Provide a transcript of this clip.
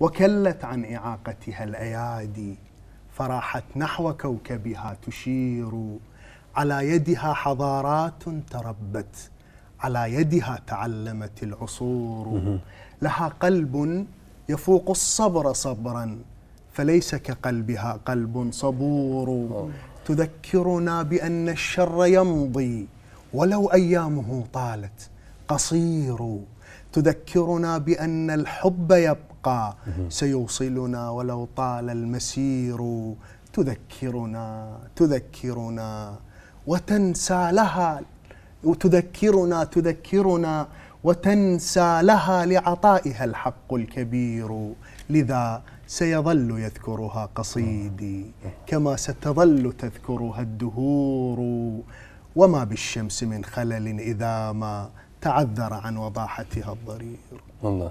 وكلت عن إعاقتها الأيادي فراحت نحو كوكبها تشير على يدها حضارات تربت على يدها تعلمت العصور لها قلب يفوق الصبر صبرا فليس كقلبها قلب صبور تذكرنا بأن الشر يمضي ولو أيامه طالت قصير تذكرنا بأن الحب يبقى سيوصلنا ولو طال المسير تذكرنا تذكرنا وتنسى لها وتذكرنا تذكرنا وتنسى لها لعطائها الحق الكبير لذا سيظل يذكرها قصيدي كما ستظل تذكرها الدهور وما بالشمس من خلل إذا ما تعذر عن وضاحتها الضرير والله